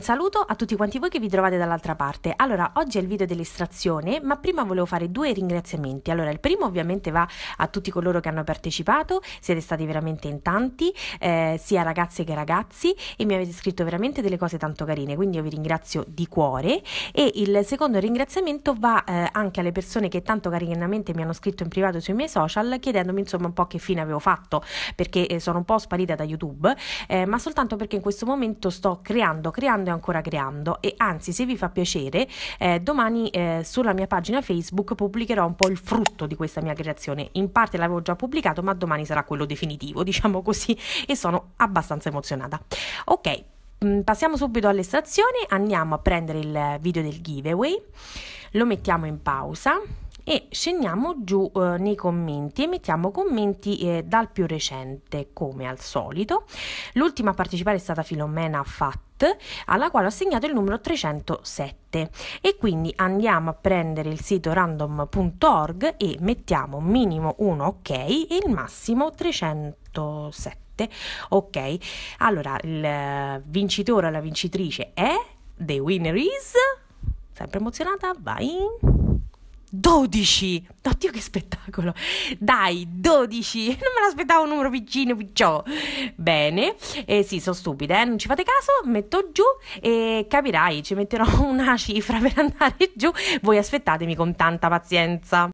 un saluto a tutti quanti voi che vi trovate dall'altra parte. Allora, oggi è il video dell'estrazione, ma prima volevo fare due ringraziamenti. Allora, il primo ovviamente va a tutti coloro che hanno partecipato, siete stati veramente in tanti, eh, sia ragazze che ragazzi, e mi avete scritto veramente delle cose tanto carine, quindi io vi ringrazio di cuore. E il secondo ringraziamento va eh, anche alle persone che tanto carinamente mi hanno scritto in privato sui miei social, chiedendomi insomma un po' che fine avevo fatto, perché eh, sono un po' sparita da YouTube, eh, ma soltanto perché in questo momento sto creando, creando state ancora creando e anzi se vi fa piacere eh, domani eh, sulla mia pagina Facebook pubblicherò un po' il frutto di questa mia creazione. In parte l'avevo già pubblicato ma domani sarà quello definitivo diciamo così e sono abbastanza emozionata. Ok. Mm, passiamo subito all'estrazione, andiamo a prendere il video del giveaway, lo mettiamo in pausa, e scendiamo giù eh, nei commenti e mettiamo commenti eh, dal più recente come al solito. L'ultima a partecipare è stata Filomena Fatta alla quale ho assegnato il numero 307 e quindi andiamo a prendere il sito random.org e mettiamo minimo 1 ok e il massimo 307 ok allora il eh, vincitore o la vincitrice è the winner is sempre emozionata vai 12! Oddio che spettacolo! Dai, 12! Non me l'aspettavo un numero piccino, picciò! Bene, eh, sì, sono stupida, eh? non ci fate caso, metto giù e capirai, ci metterò una cifra per andare giù, voi aspettatemi con tanta pazienza.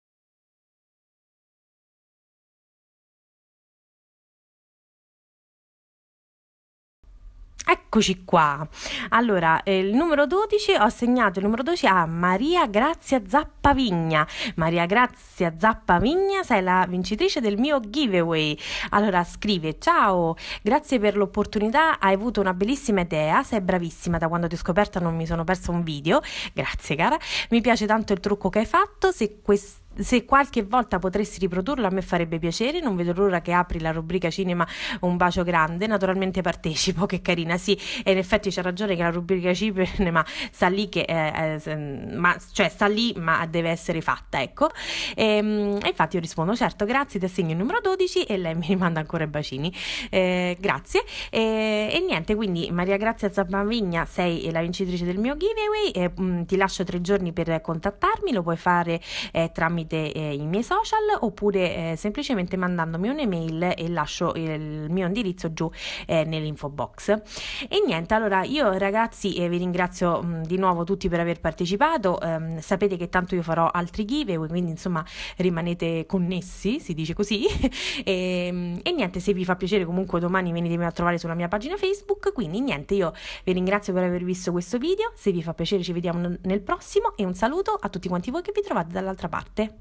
Eccoci qua. Allora, eh, il numero 12 ho assegnato il numero 12 a Maria Grazia Zappavigna. Maria Grazia Zappavigna, sei la vincitrice del mio giveaway. Allora, scrive: "Ciao, grazie per l'opportunità, hai avuto una bellissima idea, sei bravissima, da quando ti ho scoperta non mi sono perso un video. Grazie, cara. Mi piace tanto il trucco che hai fatto, se questo se qualche volta potresti riprodurlo a me farebbe piacere, non vedo l'ora che apri la rubrica cinema Un bacio grande, naturalmente partecipo, che carina, sì, e in effetti c'ha ragione che la rubrica cinema sta lì che, eh, eh, mm, ma, cioè sta lì ma deve essere fatta, ecco. E, ehm, e infatti io rispondo, certo, grazie, ti assegno il numero 12 e lei mi rimanda ancora i bacini, eh, grazie. E, eh, e, niente, quindi Maria Grazia Zampavigna sei la vincitrice del mio giveaway, eh, mm, ti lascio tre giorni per contattarmi, lo puoi fare eh, tramite tramite eh, i miei social oppure eh, semplicemente mandandomi un'email e lascio il mio indirizzo giù eh, nell'info box. E niente, allora io ragazzi eh, vi ringrazio mh, mm, di nuovo tutti per aver partecipato, ehm, sapete che tanto io farò altri giveaway, quindi insomma rimanete connessi, si dice così. e, ehm, e niente, se vi fa piacere comunque domani venitemi a trovare sulla mia pagina Facebook, quindi niente, io vi ringrazio per aver visto questo video, se vi fa piacere ci vediamo nel prossimo e un saluto a tutti quanti voi che vi trovate dall'altra parte.